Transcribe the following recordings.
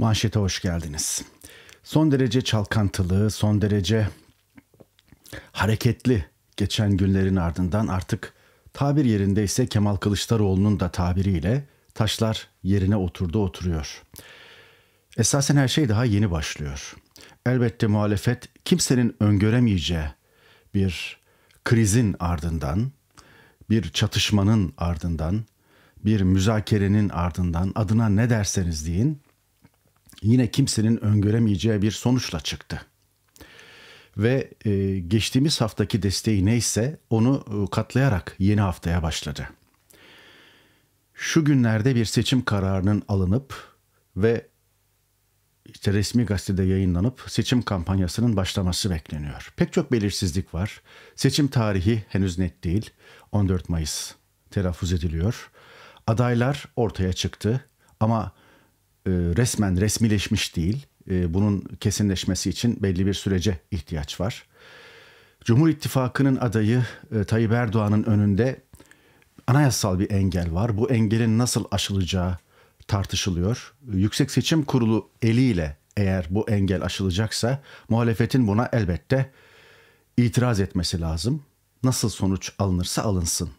Manşete hoş geldiniz. Son derece çalkantılı, son derece hareketli geçen günlerin ardından artık tabir yerindeyse Kemal Kılıçdaroğlu'nun da tabiriyle taşlar yerine oturdu oturuyor. Esasen her şey daha yeni başlıyor. Elbette muhalefet kimsenin öngöremeyeceği bir krizin ardından, bir çatışmanın ardından, bir müzakerenin ardından adına ne derseniz deyin yine kimsenin öngöremeyeceği bir sonuçla çıktı. Ve e, geçtiğimiz haftaki desteği neyse onu e, katlayarak yeni haftaya başladı. Şu günlerde bir seçim kararının alınıp ve işte resmi gazetede yayınlanıp seçim kampanyasının başlaması bekleniyor. Pek çok belirsizlik var. Seçim tarihi henüz net değil. 14 Mayıs telaffuz ediliyor. Adaylar ortaya çıktı ama e, resmen resmileşmiş değil. E, bunun kesinleşmesi için belli bir sürece ihtiyaç var. Cumhur İttifakı'nın adayı e, Tayyip Erdoğan'ın önünde anayasal bir engel var. Bu engelin nasıl aşılacağı tartışılıyor. Yüksek Seçim Kurulu eliyle eğer bu engel aşılacaksa muhalefetin buna elbette itiraz etmesi lazım. Nasıl sonuç alınırsa alınsın.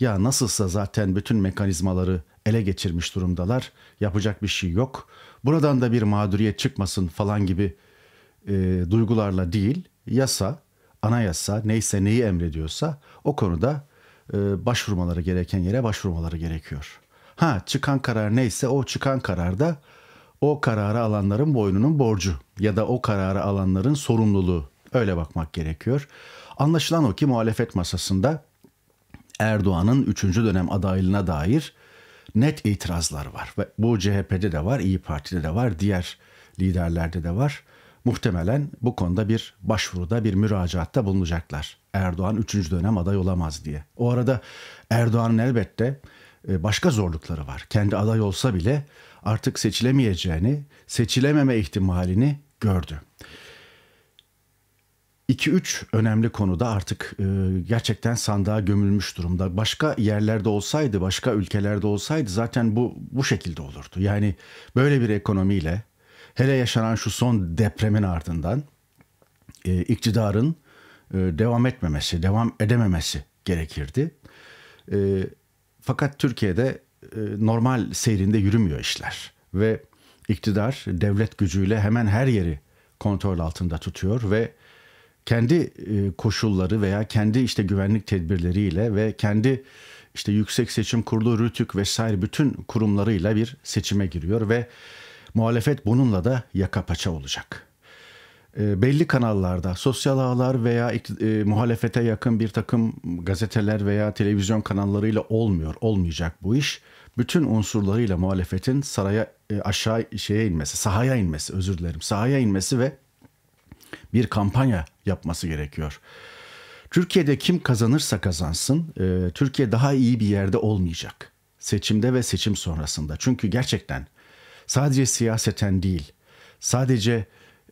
Ya nasılsa zaten bütün mekanizmaları ele geçirmiş durumdalar. Yapacak bir şey yok. Buradan da bir mağduriyet çıkmasın falan gibi e, duygularla değil, yasa, anayasa neyse neyi emrediyorsa o konuda e, başvurmaları gereken yere başvurmaları gerekiyor. Ha çıkan karar neyse o çıkan kararda o kararı alanların boynunun borcu ya da o kararı alanların sorumluluğu öyle bakmak gerekiyor. Anlaşılan o ki muhalefet masasında Erdoğan'ın 3. dönem adaylığına dair net itirazlar var. Ve bu CHP'de de var, İyi Parti'de de var, diğer liderlerde de var. Muhtemelen bu konuda bir başvuruda, bir müracaatta bulunacaklar. Erdoğan 3. dönem aday olamaz diye. O arada Erdoğan'ın elbette e, başka zorlukları var. Kendi aday olsa bile artık seçilemeyeceğini, seçilememe ihtimalini gördü. 2-3 önemli konuda artık e, gerçekten sandığa gömülmüş durumda. Başka yerlerde olsaydı, başka ülkelerde olsaydı zaten bu bu şekilde olurdu. Yani böyle bir ekonomiyle hele yaşanan şu son depremin ardından e, iktidarın e, devam etmemesi, devam edememesi gerekirdi. E, fakat Türkiye'de e, normal seyrinde yürümüyor işler ve iktidar devlet gücüyle hemen her yeri kontrol altında tutuyor ve kendi e, koşulları veya kendi işte güvenlik tedbirleriyle ve kendi işte Yüksek Seçim Kurulu, Rütük vesaire bütün kurumlarıyla bir seçime giriyor ve muhalefet bununla da yaka paça olacak. E, belli kanallarda, sosyal ağlar veya e, muhalefete yakın bir takım gazeteler veya televizyon kanallarıyla olmuyor, olmayacak bu iş. Bütün unsurlarıyla muhalefetin saraya e, aşağı şeye inmesi, sahaya inmesi, özür dilerim, sahaya inmesi ve bir kampanya yapması gerekiyor. Türkiye'de kim kazanırsa kazansın e, Türkiye daha iyi bir yerde olmayacak. Seçimde ve seçim sonrasında. Çünkü gerçekten sadece siyaseten değil, sadece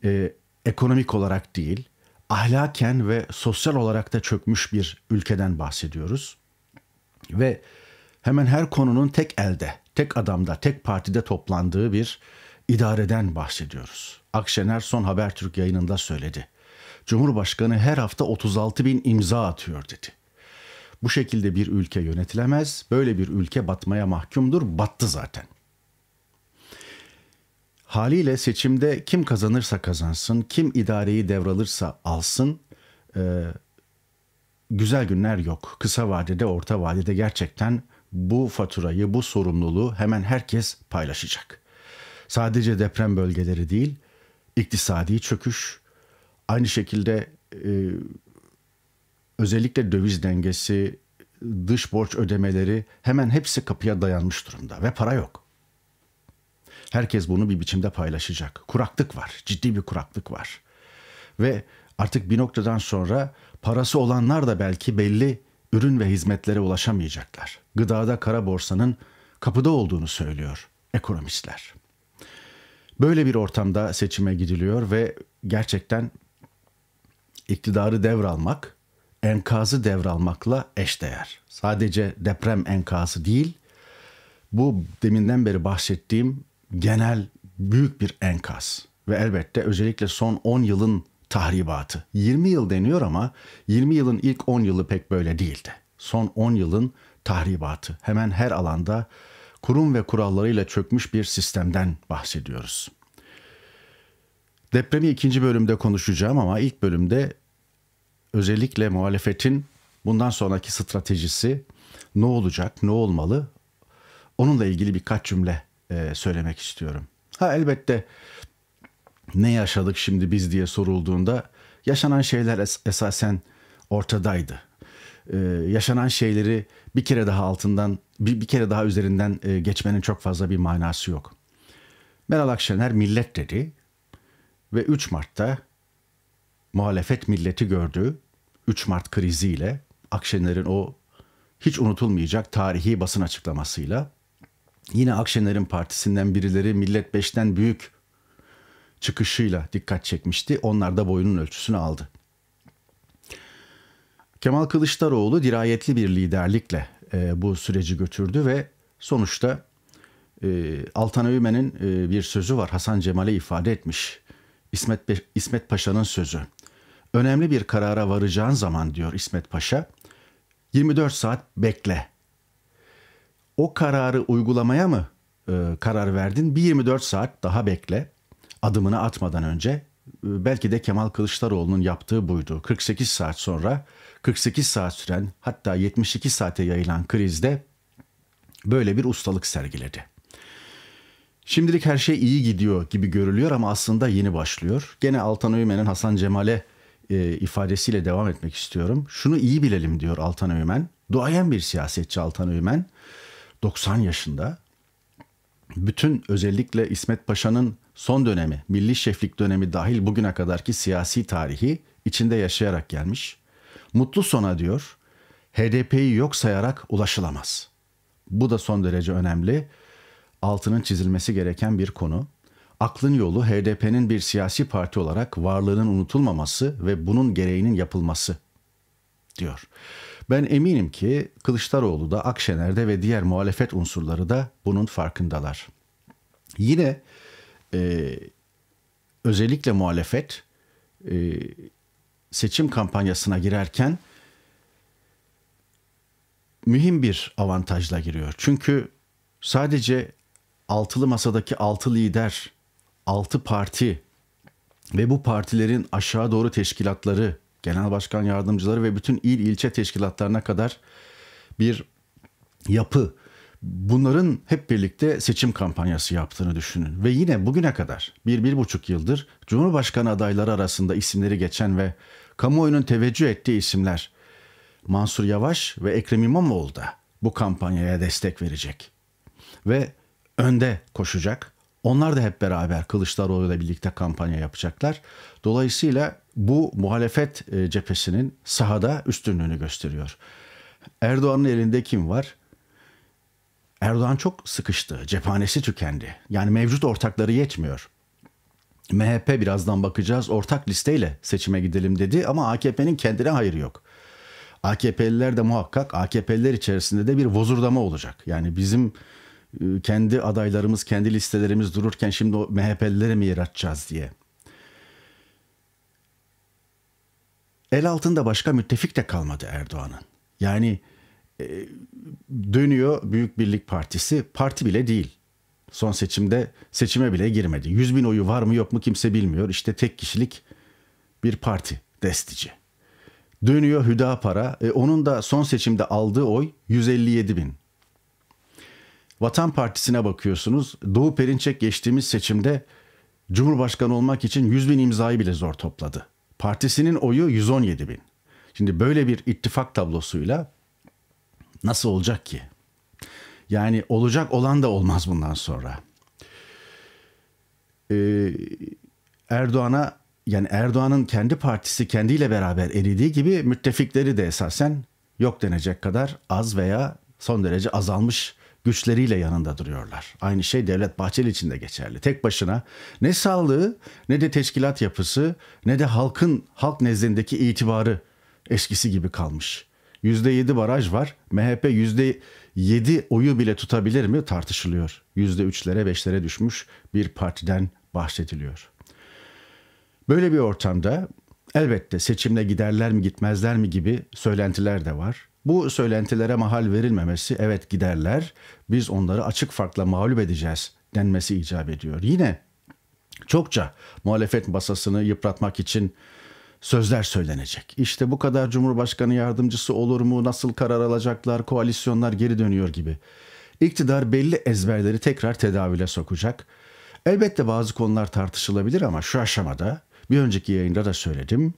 e, ekonomik olarak değil, ahlaken ve sosyal olarak da çökmüş bir ülkeden bahsediyoruz. Ve hemen her konunun tek elde, tek adamda, tek partide toplandığı bir idareden bahsediyoruz. Akşener son Habertürk yayınında söyledi. Cumhurbaşkanı her hafta 36 bin imza atıyor dedi. Bu şekilde bir ülke yönetilemez. Böyle bir ülke batmaya mahkumdur. Battı zaten. Haliyle seçimde kim kazanırsa kazansın, kim idareyi devralırsa alsın, e, güzel günler yok. Kısa vadede, orta vadede gerçekten bu faturayı, bu sorumluluğu hemen herkes paylaşacak. Sadece deprem bölgeleri değil, iktisadi çöküş, Aynı şekilde e, özellikle döviz dengesi, dış borç ödemeleri hemen hepsi kapıya dayanmış durumda ve para yok. Herkes bunu bir biçimde paylaşacak. Kuraklık var, ciddi bir kuraklık var. Ve artık bir noktadan sonra parası olanlar da belki belli ürün ve hizmetlere ulaşamayacaklar. Gıdada kara borsanın kapıda olduğunu söylüyor ekonomistler. Böyle bir ortamda seçime gidiliyor ve gerçekten iktidarı devralmak enkazı devralmakla eşdeğer. Sadece deprem enkazı değil, bu deminden beri bahsettiğim genel büyük bir enkaz ve elbette özellikle son 10 yılın tahribatı. 20 yıl deniyor ama 20 yılın ilk 10 yılı pek böyle değildi. Son 10 yılın tahribatı. Hemen her alanda kurum ve kurallarıyla çökmüş bir sistemden bahsediyoruz. Depremi ikinci bölümde konuşacağım ama ilk bölümde özellikle muhalefetin bundan sonraki stratejisi ne olacak, ne olmalı? Onunla ilgili birkaç cümle e, söylemek istiyorum. Ha elbette ne yaşadık şimdi biz diye sorulduğunda yaşanan şeyler es- esasen ortadaydı. Ee, yaşanan şeyleri bir kere daha altından, bir, bir kere daha üzerinden e, geçmenin çok fazla bir manası yok. Meral Akşener millet dedi ve 3 Mart'ta muhalefet milleti gördü. 3 Mart kriziyle Akşener'in o hiç unutulmayacak tarihi basın açıklamasıyla yine Akşener'in partisinden birileri Millet Beş'ten büyük çıkışıyla dikkat çekmişti. Onlar da boyunun ölçüsünü aldı. Kemal Kılıçdaroğlu dirayetli bir liderlikle e, bu süreci götürdü ve sonuçta e, Altan Öğmen'in e, bir sözü var Hasan Cemal'e ifade etmiş. İsmet, İsmet Paşa'nın sözü. Önemli bir karara varacağın zaman diyor İsmet Paşa 24 saat bekle. O kararı uygulamaya mı e, karar verdin? Bir 24 saat daha bekle. Adımını atmadan önce e, belki de Kemal Kılıçdaroğlu'nun yaptığı buydu. 48 saat sonra 48 saat süren hatta 72 saate yayılan krizde böyle bir ustalık sergiledi. Şimdilik her şey iyi gidiyor gibi görülüyor ama aslında yeni başlıyor. Gene Altan Öğmen'in Hasan Cemal'e e, ifadesiyle devam etmek istiyorum. Şunu iyi bilelim diyor Altan Öğmen. Duayen bir siyasetçi Altan Öğmen. 90 yaşında. Bütün özellikle İsmet Paşa'nın son dönemi, milli şeflik dönemi dahil bugüne kadarki siyasi tarihi içinde yaşayarak gelmiş. Mutlu sona diyor, HDP'yi yok sayarak ulaşılamaz. Bu da son derece önemli altının çizilmesi gereken bir konu. Aklın yolu HDP'nin bir siyasi parti olarak varlığının unutulmaması ve bunun gereğinin yapılması diyor. Ben eminim ki Kılıçdaroğlu da Akşener'de ve diğer muhalefet unsurları da bunun farkındalar. Yine e, özellikle muhalefet e, seçim kampanyasına girerken mühim bir avantajla giriyor. Çünkü sadece altılı masadaki altı lider, altı parti ve bu partilerin aşağı doğru teşkilatları, genel başkan yardımcıları ve bütün il ilçe teşkilatlarına kadar bir yapı. Bunların hep birlikte seçim kampanyası yaptığını düşünün. Ve yine bugüne kadar bir, bir buçuk yıldır Cumhurbaşkanı adayları arasında isimleri geçen ve kamuoyunun teveccüh ettiği isimler Mansur Yavaş ve Ekrem İmamoğlu da bu kampanyaya destek verecek. Ve önde koşacak. Onlar da hep beraber Kılıçdaroğlu ile birlikte kampanya yapacaklar. Dolayısıyla bu muhalefet e, cephesinin sahada üstünlüğünü gösteriyor. Erdoğan'ın elinde kim var? Erdoğan çok sıkıştı. Cephanesi tükendi. Yani mevcut ortakları yetmiyor. MHP birazdan bakacağız ortak listeyle seçime gidelim dedi ama AKP'nin kendine hayır yok. AKP'liler de muhakkak AKP'liler içerisinde de bir vozurdama olacak. Yani bizim ee, kendi adaylarımız, kendi listelerimiz dururken şimdi o MHP'lileri mi yer yaratacağız diye. El altında başka müttefik de kalmadı Erdoğan'ın. Yani e, dönüyor Büyük Birlik Partisi, parti bile değil. Son seçimde seçime bile girmedi. 100 bin oyu var mı yok mu kimse bilmiyor. İşte tek kişilik bir parti destici. Dönüyor Hüdapar'a. E, onun da son seçimde aldığı oy 157 bin. Vatan Partisi'ne bakıyorsunuz. Doğu Perinçek geçtiğimiz seçimde Cumhurbaşkanı olmak için 100 bin imzayı bile zor topladı. Partisinin oyu 117 bin. Şimdi böyle bir ittifak tablosuyla nasıl olacak ki? Yani olacak olan da olmaz bundan sonra. Ee, Erdoğan'a yani Erdoğan'ın kendi partisi kendiyle beraber eridiği gibi müttefikleri de esasen yok denecek kadar az veya son derece azalmış güçleriyle yanında duruyorlar. Aynı şey Devlet Bahçeli için de geçerli. Tek başına ne sağlığı ne de teşkilat yapısı ne de halkın halk nezdindeki itibarı eskisi gibi kalmış. %7 baraj var. MHP %7 oyu bile tutabilir mi tartışılıyor. %3'lere 5'lere düşmüş bir partiden bahsediliyor. Böyle bir ortamda elbette seçimle giderler mi gitmezler mi gibi söylentiler de var. Bu söylentilere mahal verilmemesi evet giderler biz onları açık farkla mağlup edeceğiz denmesi icap ediyor. Yine çokça muhalefet masasını yıpratmak için sözler söylenecek. İşte bu kadar Cumhurbaşkanı yardımcısı olur mu? Nasıl karar alacaklar? Koalisyonlar geri dönüyor gibi. İktidar belli ezberleri tekrar tedavüle sokacak. Elbette bazı konular tartışılabilir ama şu aşamada bir önceki yayında da söyledim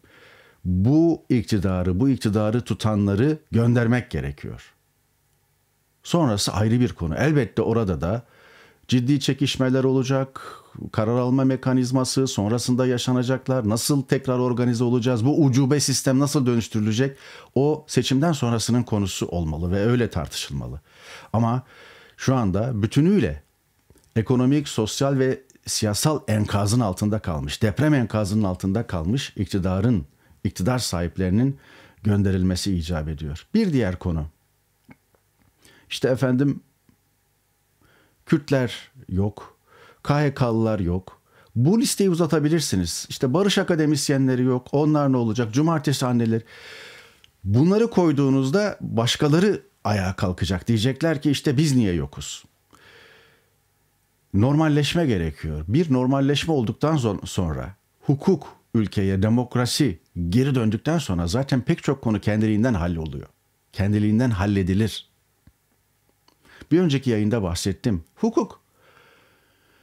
bu iktidarı, bu iktidarı tutanları göndermek gerekiyor. Sonrası ayrı bir konu. Elbette orada da ciddi çekişmeler olacak, karar alma mekanizması, sonrasında yaşanacaklar, nasıl tekrar organize olacağız, bu ucube sistem nasıl dönüştürülecek o seçimden sonrasının konusu olmalı ve öyle tartışılmalı. Ama şu anda bütünüyle ekonomik, sosyal ve siyasal enkazın altında kalmış, deprem enkazının altında kalmış iktidarın iktidar sahiplerinin gönderilmesi icap ediyor. Bir diğer konu. İşte efendim Kürtler yok, KHK'lılar yok. Bu listeyi uzatabilirsiniz. İşte barış akademisyenleri yok. Onlar ne olacak? Cumartesi anneleri. Bunları koyduğunuzda başkaları ayağa kalkacak. Diyecekler ki işte biz niye yokuz? Normalleşme gerekiyor. Bir normalleşme olduktan sonra hukuk ülkeye, demokrasi geri döndükten sonra zaten pek çok konu kendiliğinden halloluyor. Kendiliğinden halledilir. Bir önceki yayında bahsettim. Hukuk.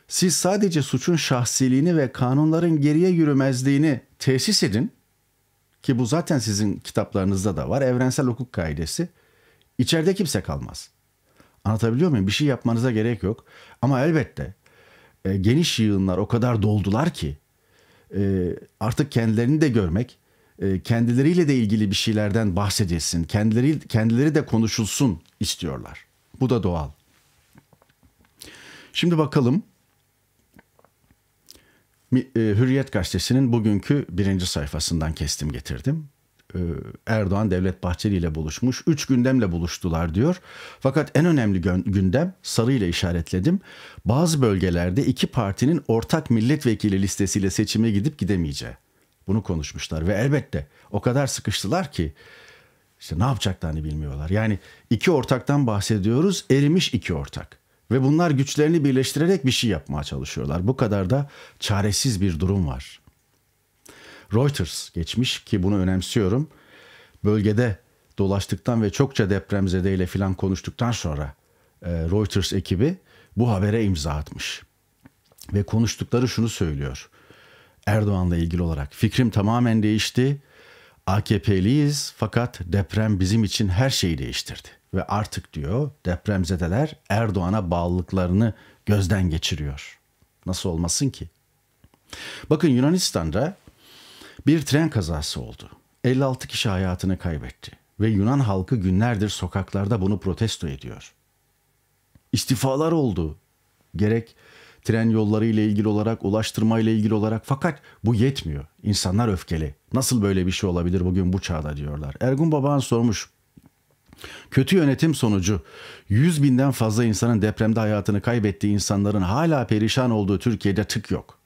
Siz sadece suçun şahsiliğini ve kanunların geriye yürümezliğini tesis edin ki bu zaten sizin kitaplarınızda da var. Evrensel hukuk kaidesi. İçeride kimse kalmaz. Anlatabiliyor muyum? Bir şey yapmanıza gerek yok. Ama elbette e, geniş yığınlar o kadar doldular ki e, artık kendilerini de görmek, e, kendileriyle de ilgili bir şeylerden bahsedilsin. Kendileri kendileri de konuşulsun istiyorlar. Bu da doğal. Şimdi bakalım e, Hürriyet gazetesinin bugünkü birinci sayfasından kestim getirdim. E, Erdoğan Devlet Bahçeli ile buluşmuş. Üç gündemle buluştular diyor. Fakat en önemli gündem sarı ile işaretledim. Bazı bölgelerde iki partinin ortak milletvekili listesiyle seçime gidip gidemeyeceği. Bunu konuşmuşlar ve elbette o kadar sıkıştılar ki işte ne yapacaklarını bilmiyorlar. Yani iki ortaktan bahsediyoruz, erimiş iki ortak. Ve bunlar güçlerini birleştirerek bir şey yapmaya çalışıyorlar. Bu kadar da çaresiz bir durum var. Reuters geçmiş ki bunu önemsiyorum. Bölgede dolaştıktan ve çokça depremzedeyle filan konuştuktan sonra e, Reuters ekibi bu habere imza atmış. Ve konuştukları şunu söylüyor. Erdoğan'la ilgili olarak fikrim tamamen değişti. AKP'liyiz fakat deprem bizim için her şeyi değiştirdi. Ve artık diyor depremzedeler Erdoğan'a bağlılıklarını gözden geçiriyor. Nasıl olmasın ki? Bakın Yunanistan'da bir tren kazası oldu. 56 kişi hayatını kaybetti ve Yunan halkı günlerdir sokaklarda bunu protesto ediyor. İstifalar oldu. Gerek tren yolları ile ilgili olarak, ulaştırma ile ilgili olarak fakat bu yetmiyor. İnsanlar öfkeli. Nasıl böyle bir şey olabilir bugün bu çağda diyorlar. Ergun Babağan sormuş. Kötü yönetim sonucu 100 binden fazla insanın depremde hayatını kaybettiği insanların hala perişan olduğu Türkiye'de tık yok.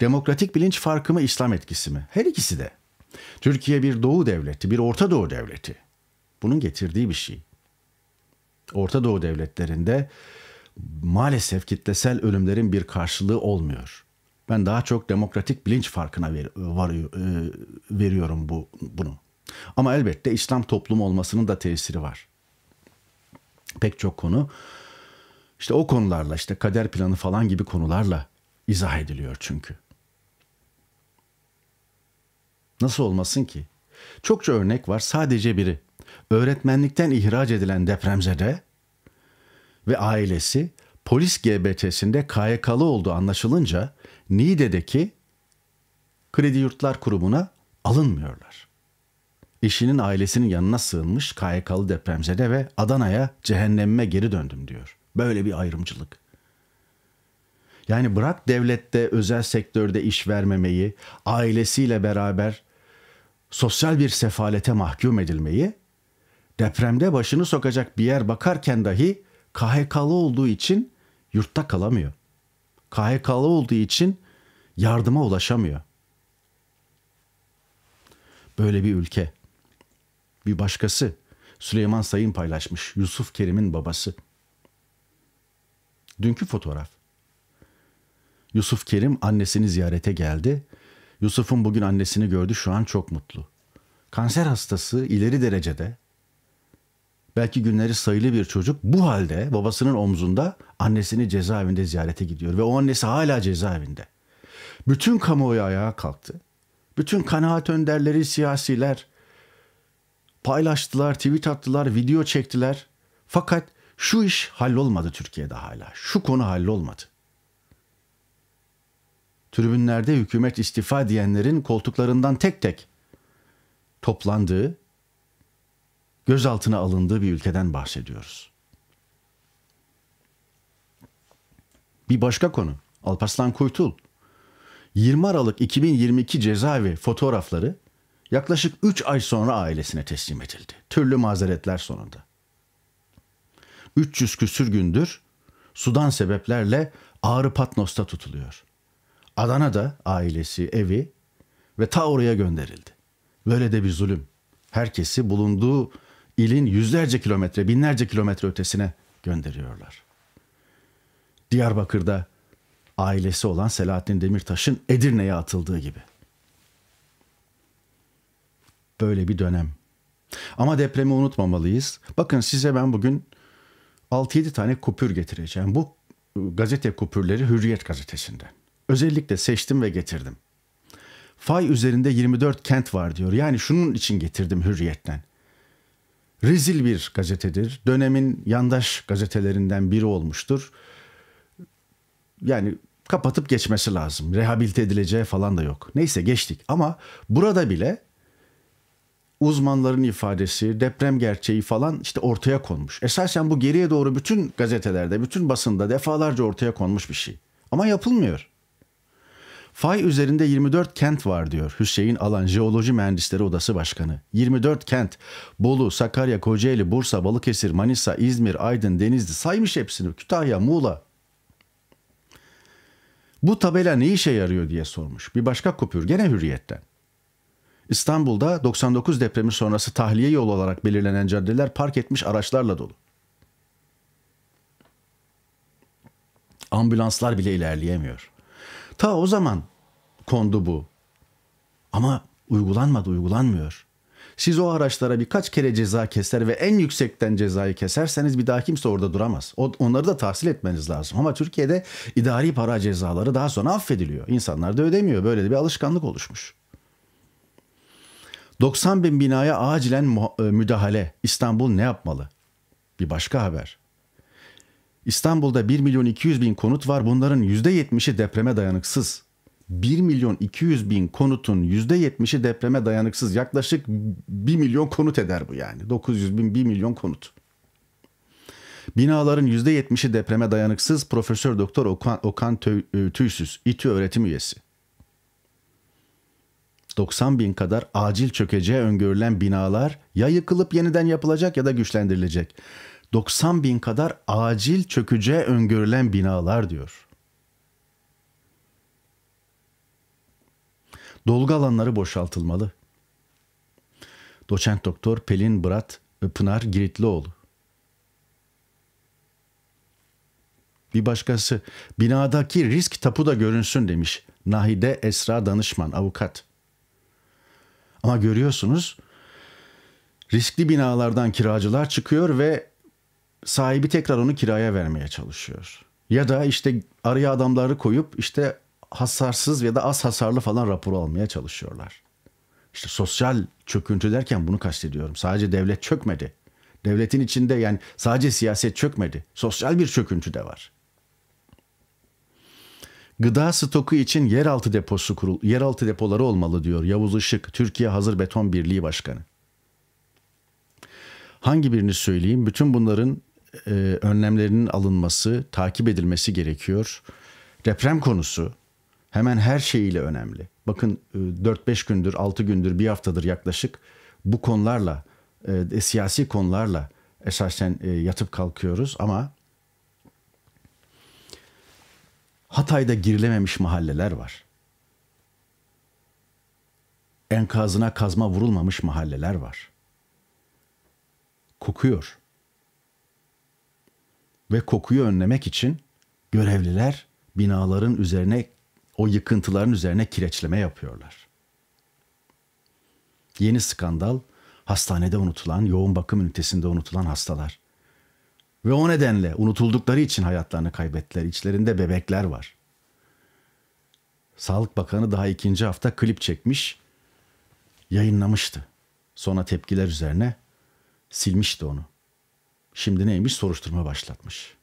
Demokratik bilinç farkı mı İslam etkisi mi? Her ikisi de. Türkiye bir doğu devleti, bir Orta Doğu devleti. Bunun getirdiği bir şey. Orta Doğu devletlerinde maalesef kitlesel ölümlerin bir karşılığı olmuyor. Ben daha çok demokratik bilinç farkına ver, varıyor, e, veriyorum bu bunu. Ama elbette İslam toplumu olmasının da tesiri var. Pek çok konu işte o konularla işte kader planı falan gibi konularla izah ediliyor çünkü. Nasıl olmasın ki? Çokça örnek var sadece biri. Öğretmenlikten ihraç edilen depremzede ve ailesi polis GBT'sinde KYK'lı olduğu anlaşılınca Niğde'deki Kredi Yurtlar Kurumu'na alınmıyorlar. Eşinin ailesinin yanına sığınmış KYK'lı depremzede ve Adana'ya cehennemime geri döndüm diyor. Böyle bir ayrımcılık. Yani bırak devlette, özel sektörde iş vermemeyi, ailesiyle beraber sosyal bir sefalete mahkum edilmeyi, depremde başını sokacak bir yer bakarken dahi KHK'lı olduğu için yurtta kalamıyor. KHK'lı olduğu için yardıma ulaşamıyor. Böyle bir ülke. Bir başkası Süleyman Sayın paylaşmış. Yusuf Kerim'in babası. Dünkü fotoğraf. Yusuf Kerim annesini ziyarete geldi. Yusuf'un bugün annesini gördü şu an çok mutlu. Kanser hastası ileri derecede belki günleri sayılı bir çocuk bu halde babasının omzunda annesini cezaevinde ziyarete gidiyor ve o annesi hala cezaevinde. Bütün kamuoyu ayağa kalktı. Bütün kanaat önderleri, siyasiler paylaştılar, tweet attılar, video çektiler. Fakat şu iş hallolmadı Türkiye'de hala. Şu konu hallolmadı. Tribünlerde hükümet istifa diyenlerin koltuklarından tek tek toplandığı gözaltına alındığı bir ülkeden bahsediyoruz. Bir başka konu Alparslan Kuytul. 20 Aralık 2022 cezaevi fotoğrafları yaklaşık 3 ay sonra ailesine teslim edildi. Türlü mazeretler sonunda. 300 küsür gündür sudan sebeplerle Ağrı Patnos'ta tutuluyor. Adana'da ailesi, evi ve ta oraya gönderildi. Böyle de bir zulüm. Herkesi bulunduğu ilin yüzlerce kilometre, binlerce kilometre ötesine gönderiyorlar. Diyarbakır'da ailesi olan Selahattin Demirtaş'ın Edirne'ye atıldığı gibi. Böyle bir dönem. Ama depremi unutmamalıyız. Bakın size ben bugün 6-7 tane kupür getireceğim. Bu e, gazete kupürleri Hürriyet gazetesinden. Özellikle seçtim ve getirdim. Fay üzerinde 24 kent var diyor. Yani şunun için getirdim Hürriyet'ten rezil bir gazetedir. Dönemin yandaş gazetelerinden biri olmuştur. Yani kapatıp geçmesi lazım. Rehabilite edileceği falan da yok. Neyse geçtik ama burada bile uzmanların ifadesi, deprem gerçeği falan işte ortaya konmuş. Esasen bu geriye doğru bütün gazetelerde, bütün basında defalarca ortaya konmuş bir şey. Ama yapılmıyor. Fay üzerinde 24 kent var diyor Hüseyin Alan Jeoloji Mühendisleri Odası Başkanı. 24 kent. Bolu, Sakarya, Kocaeli, Bursa, Balıkesir, Manisa, İzmir, Aydın, Denizli saymış hepsini. Kütahya, Muğla. Bu tabela ne işe yarıyor diye sormuş. Bir başka kupür gene hürriyetten. İstanbul'da 99 depremi sonrası tahliye yolu olarak belirlenen caddeler park etmiş araçlarla dolu. Ambulanslar bile ilerleyemiyor. Ta o zaman kondu bu. Ama uygulanmadı, uygulanmıyor. Siz o araçlara birkaç kere ceza keser ve en yüksekten cezayı keserseniz bir daha kimse orada duramaz. Onları da tahsil etmeniz lazım. Ama Türkiye'de idari para cezaları daha sonra affediliyor. İnsanlar da ödemiyor. Böyle de bir alışkanlık oluşmuş. 90 bin binaya acilen e, müdahale. İstanbul ne yapmalı? Bir başka haber. İstanbul'da 1 milyon 200 bin konut var. Bunların %70'i depreme dayanıksız. 1 milyon 200 bin konutun %70'i depreme dayanıksız. Yaklaşık 1 milyon konut eder bu yani. 900 bin 1 milyon konut. Binaların %70'i depreme dayanıksız Profesör Doktor Okan, Okan e, Tüysüz, İTÜ öğretim üyesi. 90 bin kadar acil çökeceği öngörülen binalar ya yıkılıp yeniden yapılacak ya da güçlendirilecek. 90 bin kadar acil çökeceği öngörülen binalar diyor. Dolgu alanları boşaltılmalı. Doçent Doktor Pelin Bırat Pınar Giritlioğlu. Bir başkası binadaki risk tapu da görünsün demiş. Nahide Esra Danışman avukat. Ama görüyorsunuz riskli binalardan kiracılar çıkıyor ve sahibi tekrar onu kiraya vermeye çalışıyor. Ya da işte araya adamları koyup işte hasarsız ya da az hasarlı falan raporu almaya çalışıyorlar. İşte sosyal çöküntü derken bunu kastediyorum. Sadece devlet çökmedi. Devletin içinde yani sadece siyaset çökmedi. Sosyal bir çöküntü de var. Gıda stoku için yeraltı deposu kurul, yeraltı depoları olmalı diyor Yavuz Işık, Türkiye Hazır Beton Birliği Başkanı. Hangi birini söyleyeyim? Bütün bunların e, önlemlerinin alınması, takip edilmesi gerekiyor. Deprem konusu hemen her şeyiyle önemli. Bakın e, 4-5 gündür, 6 gündür, bir haftadır yaklaşık bu konularla, e, siyasi konularla esasen e, yatıp kalkıyoruz ama Hatay'da girilememiş mahalleler var. Enkazına kazma vurulmamış mahalleler var. Kokuyor ve kokuyu önlemek için görevliler binaların üzerine o yıkıntıların üzerine kireçleme yapıyorlar. Yeni skandal hastanede unutulan, yoğun bakım ünitesinde unutulan hastalar. Ve o nedenle unutuldukları için hayatlarını kaybettiler. İçlerinde bebekler var. Sağlık Bakanı daha ikinci hafta klip çekmiş, yayınlamıştı. Sonra tepkiler üzerine silmişti onu. Şimdi neymiş? Soruşturma başlatmış.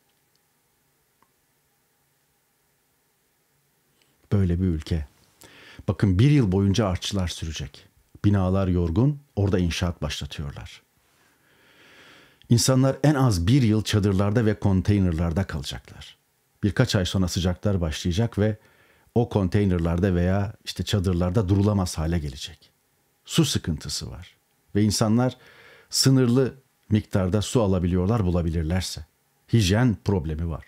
Böyle bir ülke. Bakın bir yıl boyunca artçılar sürecek. Binalar yorgun, orada inşaat başlatıyorlar. İnsanlar en az bir yıl çadırlarda ve konteynerlarda kalacaklar. Birkaç ay sonra sıcaklar başlayacak ve o konteynerlarda veya işte çadırlarda durulamaz hale gelecek. Su sıkıntısı var ve insanlar sınırlı miktarda su alabiliyorlar bulabilirlerse. Hijyen problemi var.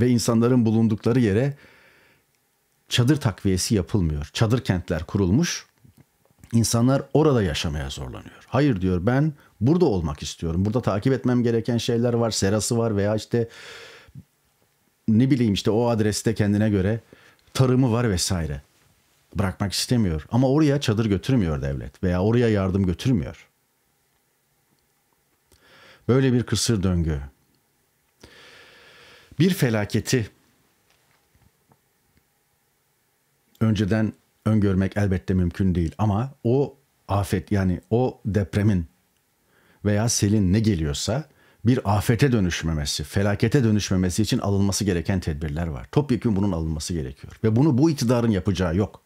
Ve insanların bulundukları yere çadır takviyesi yapılmıyor. Çadır kentler kurulmuş. İnsanlar orada yaşamaya zorlanıyor. Hayır diyor ben burada olmak istiyorum. Burada takip etmem gereken şeyler var. Serası var veya işte ne bileyim işte o adreste kendine göre tarımı var vesaire. Bırakmak istemiyor. Ama oraya çadır götürmüyor devlet veya oraya yardım götürmüyor. Böyle bir kısır döngü. Bir felaketi önceden öngörmek elbette mümkün değil ama o afet yani o depremin veya selin ne geliyorsa bir afete dönüşmemesi, felakete dönüşmemesi için alınması gereken tedbirler var. Topyekun bunun alınması gerekiyor ve bunu bu iktidarın yapacağı yok.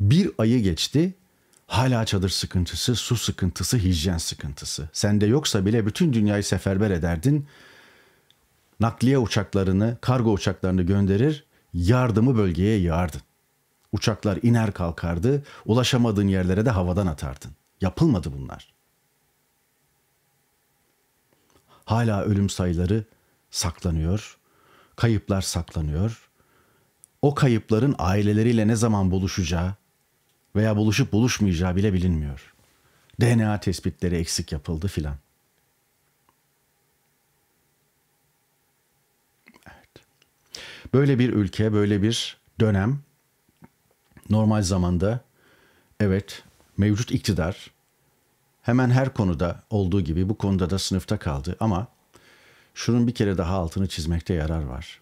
Bir ayı geçti, Hala çadır sıkıntısı, su sıkıntısı, hijyen sıkıntısı. Sende yoksa bile bütün dünyayı seferber ederdin. Nakliye uçaklarını, kargo uçaklarını gönderir, yardımı bölgeye yağardın. Uçaklar iner kalkardı, ulaşamadığın yerlere de havadan atardın. Yapılmadı bunlar. Hala ölüm sayıları saklanıyor, kayıplar saklanıyor. O kayıpların aileleriyle ne zaman buluşacağı, veya buluşup buluşmayacağı bile bilinmiyor. DNA tespitleri eksik yapıldı filan. Evet. Böyle bir ülke, böyle bir dönem normal zamanda evet mevcut iktidar hemen her konuda olduğu gibi bu konuda da sınıfta kaldı ama şunun bir kere daha altını çizmekte yarar var.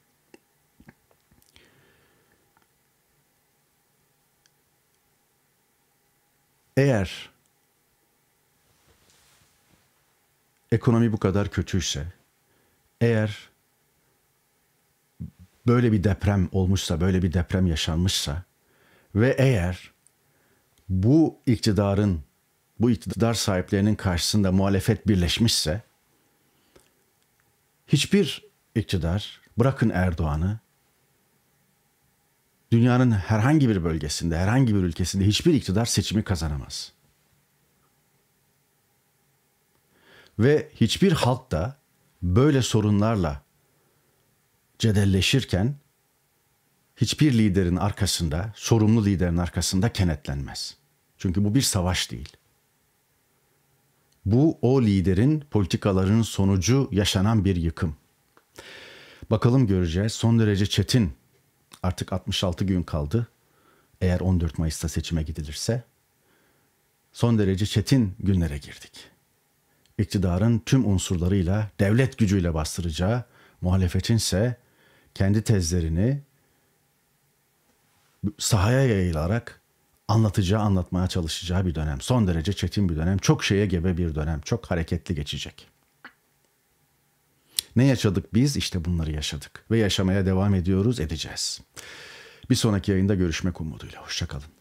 Eğer ekonomi bu kadar kötüyse, eğer böyle bir deprem olmuşsa, böyle bir deprem yaşanmışsa ve eğer bu iktidarın, bu iktidar sahiplerinin karşısında muhalefet birleşmişse hiçbir iktidar, bırakın Erdoğan'ı, Dünyanın herhangi bir bölgesinde, herhangi bir ülkesinde hiçbir iktidar seçimi kazanamaz. Ve hiçbir halk da böyle sorunlarla cedelleşirken hiçbir liderin arkasında, sorumlu liderin arkasında kenetlenmez. Çünkü bu bir savaş değil. Bu o liderin politikalarının sonucu yaşanan bir yıkım. Bakalım göreceğiz. Son derece çetin artık 66 gün kaldı. Eğer 14 Mayıs'ta seçime gidilirse son derece çetin günlere girdik. İktidarın tüm unsurlarıyla, devlet gücüyle bastıracağı, muhalefetin ise kendi tezlerini sahaya yayılarak anlatacağı, anlatmaya çalışacağı bir dönem. Son derece çetin bir dönem, çok şeye gebe bir dönem, çok hareketli geçecek.'' Ne yaşadık biz? İşte bunları yaşadık ve yaşamaya devam ediyoruz, edeceğiz. Bir sonraki yayında görüşmek umuduyla. Hoşçakalın.